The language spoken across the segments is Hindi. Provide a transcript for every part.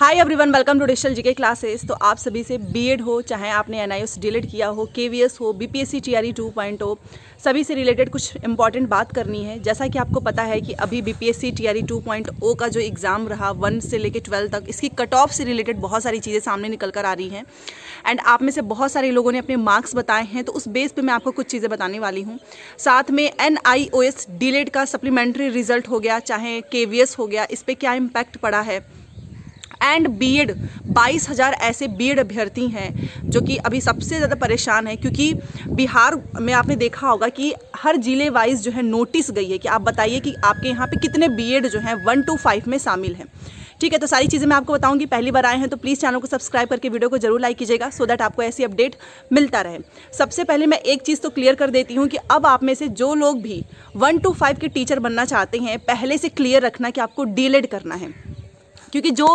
hi everyone welcome to digital GK classes तो आप सभी से बीएड हो चाहे आपने एन आई डिलीट किया हो केवीएस हो बीपीएससी टीआरई 2.0 सभी से रिलेटेड कुछ इंपॉर्टेंट बात करनी है जैसा कि आपको पता है कि अभी बीपीएससी टीआरई 2.0 का जो एग्ज़ाम रहा वन से लेकर ट्वेल्थ तक इसकी कट ऑफ से रिलेटेड बहुत सारी चीज़ें सामने निकल कर आ रही हैं एंड आप में से बहुत सारे लोगों ने अपने मार्क्स बताए हैं तो उस बेस पर मैं आपको कुछ चीज़ें बताने वाली हूँ साथ में एन आई का सप्लीमेंट्री रिजल्ट हो गया चाहे के हो गया इस पर क्या इम्पैक्ट पड़ा है एंड बीएड 22,000 ऐसे बीएड अभ्यर्थी हैं जो कि अभी सबसे ज़्यादा परेशान है क्योंकि बिहार में आपने देखा होगा कि हर ज़िले वाइज जो है नोटिस गई है कि आप बताइए कि आपके यहाँ पे कितने बीएड जो हैं वन टू फाइव में शामिल हैं ठीक है तो सारी चीज़ें मैं आपको बताऊंगी पहली बार आए हैं तो प्लीज़ चैनल को सब्सक्राइब करके वीडियो को जरूर लाइक कीजिएगा सो दैट आपको ऐसी अपडेट मिलता रहे सबसे पहले मैं एक चीज़ तो क्लियर कर देती हूँ कि अब आप में से जो लोग भी वन टू फाइव के टीचर बनना चाहते हैं पहले से क्लियर रखना कि आपको डी e करना है क्योंकि जो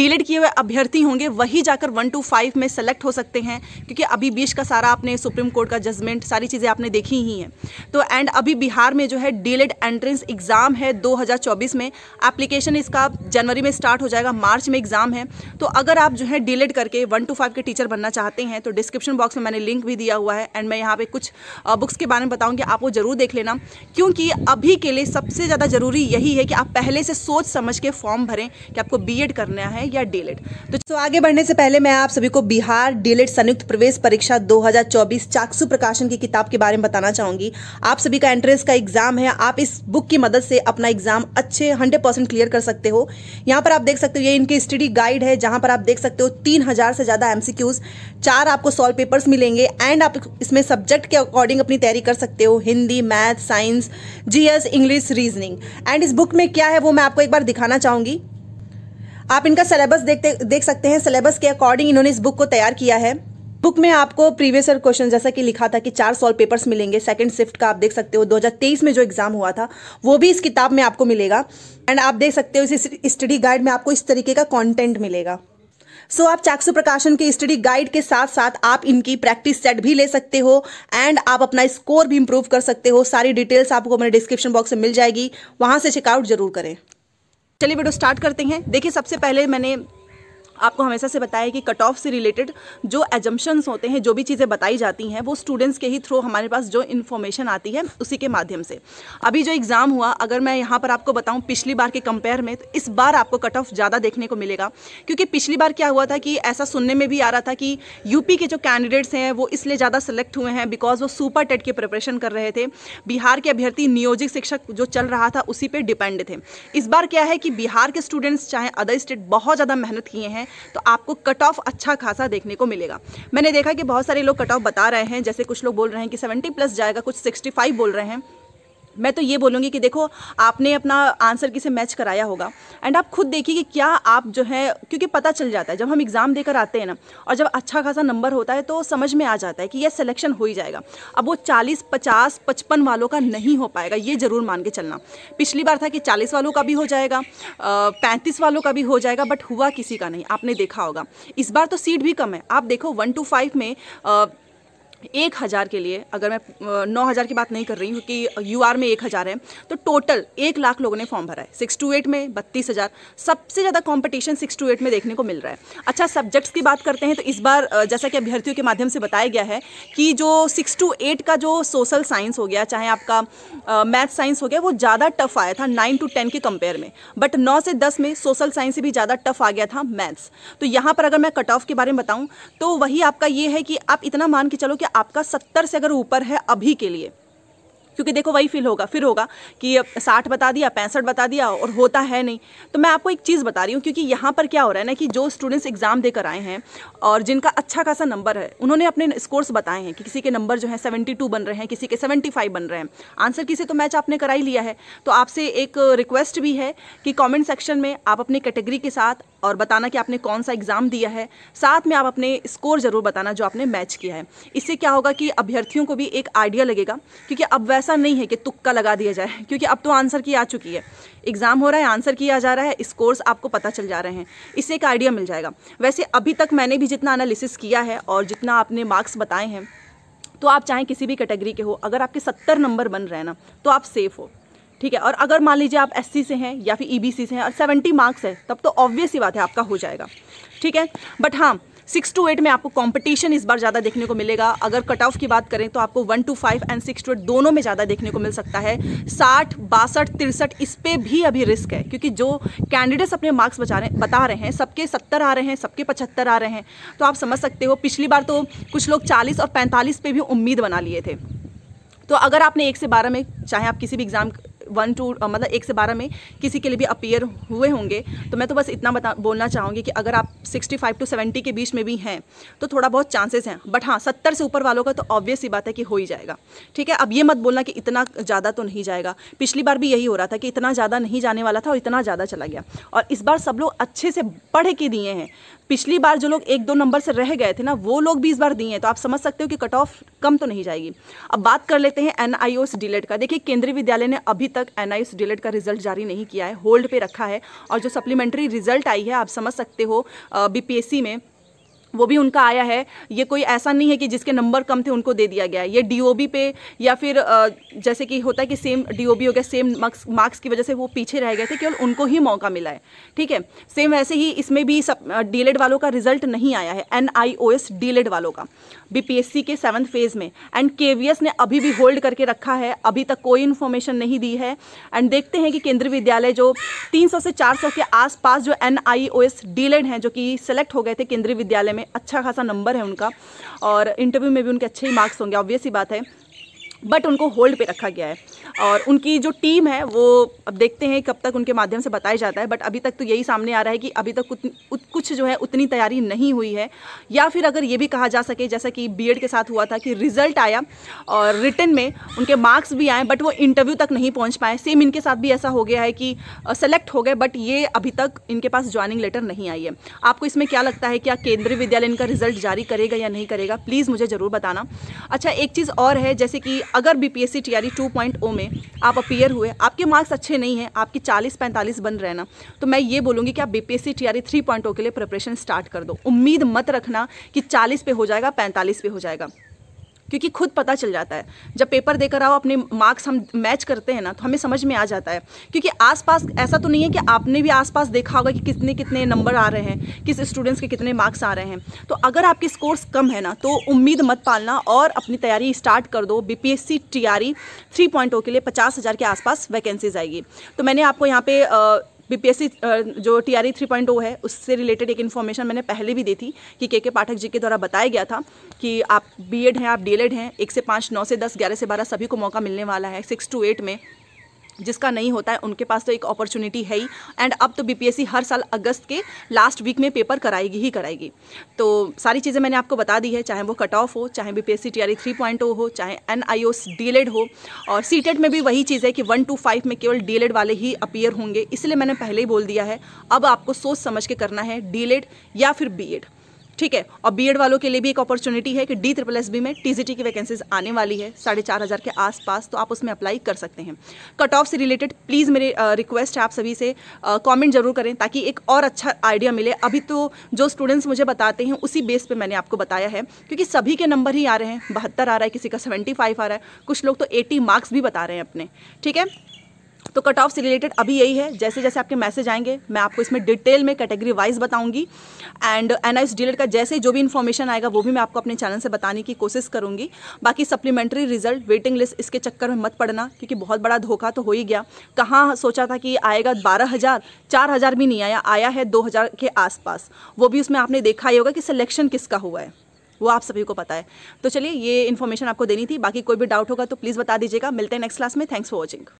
डिलेड किए हुए अभ्यर्थी होंगे वही जाकर वन टू फाइव में सेलेक्ट हो सकते हैं क्योंकि अभी बीच का सारा आपने सुप्रीम कोर्ट का जजमेंट सारी चीज़ें आपने देखी ही हैं तो एंड अभी बिहार में जो है डिलेड एंट्रेंस एग्ज़ाम है 2024 में एप्लीकेशन इसका जनवरी में स्टार्ट हो जाएगा मार्च में एग्ज़ाम है तो अगर आप जो है डिलेड करके वन टू फाइव के टीचर बनना चाहते हैं तो डिस्क्रिप्शन बॉक्स में मैंने लिंक भी दिया हुआ है एंड मैं यहाँ पर कुछ बुक्स के बारे में बताऊँगी आप वो ज़रूर देख लेना क्योंकि अभी के लिए सबसे ज़्यादा ज़रूरी यही है कि आप पहले से सोच समझ के फॉर्म भरें कि आपको आपको बीएड करना है या डीएलएड तो so, आगे बढ़ने से पहले मैं आप सभी को बिहार डीएलएड संयुक्त प्रवेश परीक्षा 2024 चाकसू प्रकाशन की किताब के बारे में बताना चाहूंगी आप सभी का एंट्रेंस का एग्जाम है आप इस बुक की मदद से अपना एग्जाम अच्छे हंड्रेड क्लियर कर सकते हो यहाँ पर आप देख सकते हो ये इनकी स्टडी गाइड है जहां पर आप देख सकते हो तीन से ज्यादा एमसीक्यूज चार आपको सोल्व पेपर्स मिलेंगे एंड आप इसमें सब्जेक्ट के अकॉर्डिंग अपनी तैयारी कर सकते हो Hindi math science GS English reasoning and इस बुक में क्या है वो मैं आपको एक बार दिखाना चाहूंगी आप इनका सिलेबस देखते देख सकते हैं सिलेबस के अकॉर्डिंग इन्होंने इस बुक को तैयार किया है बुक में आपको प्रीवियस ईयर क्वेश्चन जैसा कि लिखा था कि चार सॉल्व पेपर्स मिलेंगे सेकंड शिफ्ट का आप देख सकते हो 2023 में जो एग्जाम हुआ था वो भी इस किताब में आपको मिलेगा एंड आप देख सकते हो इस स्टडी गाइड में आपको इस तरीके का कंटेंट मिलेगा सो so, आप चाकसू प्रकाशन के स्टडी गाइड के साथ साथ आप इनकी प्रैक्टिस सेट भी ले सकते हो एंड आप अपना स्कोर भी इम्प्रूव कर सकते हो सारी डिटेल्स आपको मेरे डिस्क्रिप्शन बॉक्स में मिल जाएगी वहां से चेकआउट जरूर करें चलिए वीडियो स्टार्ट करते हैं देखिए सबसे पहले मैंने आपको हमेशा से बताया कि कट ऑफ से रिलेटेड जो एजम्पन्स होते हैं जो भी चीज़ें बताई जाती हैं वो स्टूडेंट्स के ही थ्रू हमारे पास जो इन्फॉर्मेशन आती है उसी के माध्यम से अभी जो एग्ज़ाम हुआ अगर मैं यहाँ पर आपको बताऊँ पिछली बार के कंपेयर में तो इस बार आपको कट ऑफ ज़्यादा देखने को मिलेगा क्योंकि पिछली बार क्या हुआ था कि ऐसा सुनने में भी आ रहा था कि यूपी के जो कैंडिडेट्स हैं वो इसलिए ज़्यादा सेलेक्ट हुए हैं बिकॉज वो सुपर टेट की प्रिपरेशन कर रहे थे बिहार के अभ्यर्थी नियोजित शिक्षक जो चल रहा था उसी पर डिपेंड थे इस बार क्या है कि बिहार के स्टूडेंट्स चाहे अदर स्टेट बहुत ज़्यादा मेहनत किए हैं तो आपको कट ऑफ अच्छा खासा देखने को मिलेगा मैंने देखा कि बहुत सारे लोग कट ऑफ बता रहे हैं जैसे कुछ लोग बोल रहे हैं कि सेवेंटी प्लस जाएगा कुछ सिक्सटी बोल रहे हैं मैं तो ये बोलूँगी कि देखो आपने अपना आंसर किसे मैच कराया होगा एंड आप खुद देखिए कि क्या आप जो है क्योंकि पता चल जाता है जब हम एग्ज़ाम देकर आते हैं ना और जब अच्छा खासा नंबर होता है तो समझ में आ जाता है कि यह सिलेक्शन हो ही जाएगा अब वो चालीस पचास पचपन वालों का नहीं हो पाएगा ये ज़रूर मान के चलना पिछली बार था कि चालीस वालों का भी हो जाएगा पैंतीस वालों का भी हो जाएगा बट हुआ किसी का नहीं आपने देखा होगा इस बार तो सीट भी कम है आप देखो वन टू फाइव में आ, एक हज़ार के लिए अगर मैं नौ हज़ार की बात नहीं कर रही हूँ क्योंकि यू आर में एक हज़ार है तो टोटल एक लाख लोगों ने फॉर्म भरा है सिक्स टू एट में बत्तीस हज़ार सबसे ज़्यादा कंपटीशन सिक्स टू एट में देखने को मिल रहा है अच्छा सब्जेक्ट्स की बात करते हैं तो इस बार जैसा कि अभ्यर्थियों के माध्यम से बताया गया है कि जो सिक्स टू एट का जो सोशल साइंस हो गया चाहे आपका मैथ साइंस हो गया वो ज़्यादा टफ आया था नाइन टू टेन के कंपेयर में बट नौ से दस में सोशल साइंस से भी ज़्यादा टफ आ गया था मैथ्स तो यहाँ पर अगर मैं कट ऑफ के बारे में बताऊँ तो वही आपका ये है कि आप इतना मान के चलो कि आपका सत्तर से अगर ऊपर है अभी के लिए क्योंकि देखो वही फील होगा फिर होगा कि साठ बता दिया पैंसठ बता दिया और होता है नहीं तो मैं आपको एक चीज़ बता रही हूँ क्योंकि यहाँ पर क्या हो रहा है ना कि जो स्टूडेंट्स एग्ज़ाम देकर आए हैं और जिनका अच्छा खासा नंबर है उन्होंने अपने स्कोर्स बताए हैं कि किसी के नंबर जो है सेवेंटी बन रहे हैं किसी के सेवेंटी बन रहे हैं आंसर किसी तो मैच आपने करा ही लिया है तो आपसे एक रिक्वेस्ट भी है कि कॉमेंट सेक्शन में आप अपनी कैटेगरी के साथ और बताना कि आपने कौन सा एग्ज़ाम दिया है साथ में आप अपने स्कोर ज़रूर बताना जो आपने मैच किया है इससे क्या होगा कि अभ्यर्थियों को भी एक आइडिया लगेगा क्योंकि अब वैसे ऐसा नहीं है कि तुक्का लगा दिया जाए क्योंकि अब तो आंसर की आ चुकी है एग्ज़ाम हो रहा है आंसर किया जा रहा है स्कोर्स आपको पता चल जा रहे हैं इससे एक आइडिया मिल जाएगा वैसे अभी तक मैंने भी जितना एनालिसिस किया है और जितना आपने मार्क्स बताए हैं तो आप चाहे किसी भी कैटेगरी के हो अगर आपके सत्तर नंबर बन रहे हैं ना तो आप सेफ़ हो ठीक है और अगर मान लीजिए आप एससी से हैं या फिर ईबीसी e से हैं और सेवेंटी मार्क्स है तब तो ऑब्वियस ही बात है आपका हो जाएगा ठीक है बट हाँ सिक्स टू एट में आपको कंपटीशन इस बार ज़्यादा देखने को मिलेगा अगर कट ऑफ की बात करें तो आपको one two five and six two eight दोनों में ज़्यादा देखने को मिल सकता है साठ बासठ तिरसठ इस पर भी अभी रिस्क है क्योंकि जो कैंडिडेट्स अपने मार्क्स बचा रहे बता रहे हैं सबके सत्तर आ रहे हैं सबके पचहत्तर आ रहे हैं तो आप समझ सकते हो पिछली बार तो कुछ लोग चालीस और पैंतालीस पे भी उम्मीद बना लिए थे तो अगर आपने एक से बारह में चाहे आप किसी भी एग्ज़ाम वन टू मतलब एक से बारह में किसी के लिए भी अपेयर हुए होंगे तो मैं तो बस इतना बता बोलना चाहूँगी कि अगर आप सिक्सटी फाइव टू सेवेंटी के बीच में भी हैं तो थोड़ा बहुत चांसेस हैं बट हाँ सत्तर से ऊपर वालों का तो ऑब्वियस ही बात है कि हो ही जाएगा ठीक है अब ये मत बोलना कि इतना ज़्यादा तो नहीं जाएगा पिछली बार भी यही हो रहा था कि इतना ज़्यादा नहीं जाने वाला था और इतना ज़्यादा चला गया और इस बार सब लोग अच्छे से पढ़ के दिए हैं पिछली बार जो लोग एक दो नंबर से रह गए थे ना वो लोग भी इस बार दिए हैं तो आप समझ सकते हो कि कट ऑफ कम तो नहीं जाएगी अब बात कर लेते हैं एन आई डिलेट का देखिए केंद्रीय विद्यालय ने अभी तक एन आई का रिजल्ट जारी नहीं किया है होल्ड पे रखा है और जो सप्लीमेंट्री रिजल्ट आई है आप समझ सकते हो बीपीएससी में वो भी उनका आया है ये कोई ऐसा नहीं है कि जिसके नंबर कम थे उनको दे दिया गया है ये डीओबी पे या फिर जैसे कि होता है कि सेम डीओबी हो गया सेम मार्क्स मार्क्स की वजह से वो पीछे रह गए थे केवल उनको ही मौका मिला है ठीक है सेम वैसे ही इसमें भी सब डीलेड वालों का रिजल्ट नहीं आया है एन आई ओ एस वालों का बी के सेवन्थ फेज में एंड के ने अभी भी होल्ड करके रखा है अभी तक कोई इन्फॉर्मेशन नहीं दी है एंड देखते हैं कि केंद्रीय विद्यालय जो तीन से चार के आस जो एन आई ओ एस हैं जो कि सेलेक्ट हो गए थे केंद्रीय विद्यालय में अच्छा खासा नंबर है उनका और इंटरव्यू में भी उनके अच्छे ही मार्क्स होंगे ऑब्वियस ही बात है बट उनको होल्ड पे रखा गया है और उनकी जो टीम है वो अब देखते हैं कब तक उनके माध्यम से बताया जाता है बट अभी तक तो यही सामने आ रहा है कि अभी तक उत, कुछ जो है उतनी तैयारी नहीं हुई है या फिर अगर ये भी कहा जा सके जैसा कि बी के साथ हुआ था कि रिजल्ट आया और रिटर्न में उनके मार्क्स भी आए बट वो इंटरव्यू तक नहीं पहुँच पाए सेम इनके साथ भी ऐसा हो गया है कि सेलेक्ट हो गए बट ये अभी तक इनके पास ज्वाइनिंग लेटर नहीं आई है आपको इसमें क्या लगता है क्या केंद्रीय विद्यालय इनका रिजल्ट जारी करेगा या नहीं करेगा प्लीज़ मुझे ज़रूर बताना अच्छा एक चीज़ और है जैसे कि अगर बी पी बीपीएससी टीआरई 2.0 में आप अपीयर हुए आपके मार्क्स अच्छे नहीं हैं आपकी 40-45 बन रहे ना तो मैं ये बोलूँगी कि आप B P S C T R के लिए प्रिपरेशन स्टार्ट कर दो उम्मीद मत रखना कि 40 पे हो जाएगा 45 पे हो जाएगा क्योंकि खुद पता चल जाता है जब पेपर देकर आओ अपने मार्क्स हम मैच करते हैं ना तो हमें समझ में आ जाता है क्योंकि आसपास ऐसा तो नहीं है कि आपने भी आसपास देखा होगा कि कितने कितने नंबर आ रहे हैं किस स्टूडेंट्स के कितने मार्क्स आ रहे हैं तो अगर आपके स्कोर्स कम है ना तो उम्मीद मत पालना और अपनी तैयारी स्टार्ट कर दो B P S C T R E three point के लिए पचास हज़ार के आसपास वैकेंसीज आएगी तो मैंने आपको यहाँ पे बीपीएससी uh, जो टीआरई पॉइंट e oh है उससे रिलेटेड एक इन्फॉर्मेशन मैंने पहले भी दी थी कि के के पाठक जी के द्वारा बताया गया था कि आप बीएड हैं आप डीएलएड हैं एक से पाँच नौ से दस ग्यारह से बारह सभी को मौका मिलने वाला है सिक्स टू एट में जिसका नहीं होता है उनके पास तो एक अपॉर्चुनिटी है ही एंड अब तो बीपीएससी हर साल अगस्त के लास्ट वीक में पेपर कराएगी ही कराएगी तो सारी चीज़ें मैंने आपको बता दी है चाहे वो कट ऑफ हो चाहे B P S C T R three point हो चाहे एन आई हो और सी में भी वही चीज़ है कि वन टू फाइव में केवल डी वाले ही अपियर होंगे इसलिए मैंने पहले ही बोल दिया है अब आपको सोच समझ के करना है डी या फिर बी ठीक है और बीएड वालों के लिए भी एक अपॉर्चुनिटी है कि डी ट्रिपल एस बी में टीजीटी की वैकेंसीज आने वाली है साढ़े चार हज़ार के आसपास तो आप उसमें अप्लाई कर सकते हैं कट ऑफ से रिलेटेड प्लीज़ मेरे रिक्वेस्ट है आप सभी से कमेंट जरूर करें ताकि एक और अच्छा आइडिया मिले अभी तो जो स्टूडेंट्स मुझे बताते हैं उसी बेस पर मैंने आपको बताया है क्योंकि सभी के नंबर ही आ रहे हैं बहत्तर आ रहा है किसी का सेवेंटी फाइव आ रहा है कुछ लोग तो एटी मार्क्स भी बता रहे हैं अपने ठीक है तो कट ऑफ से रिलेटेड अभी यही है जैसे जैसे आपके मैसेज आएंगे मैं आपको इसमें डिटेल में कैटेगरी वाइज बताऊंगी एंड एन आई का जैसे जो भी इन्फॉर्मेशन आएगा वो भी मैं आपको अपने चैनल से बताने की कोशिश करूँगी बाकी सप्लीमेंट्री रिजल्ट वेटिंग लिस्ट इसके चक्कर में मत पड़ना क्योंकि बहुत बड़ा धोखा तो हो ही गया कहाँ सोचा था कि आएगा बारह हज़ार चार हज़ार भी नहीं आया आया है दो हज़ार के आसपास वो भी उसमें आपने देखा ही होगा कि सिलेक्शन किसका हुआ है वो आप सभी को पता है तो चलिए ये इन्फॉर्मेशन आपको देनी थी बाकी कोई भी डाउट होगा तो प्लीज़ बता दीजिएगा मिलते हैं नेक्स्ट क्लास में थैंक्स फॉर वॉचिंग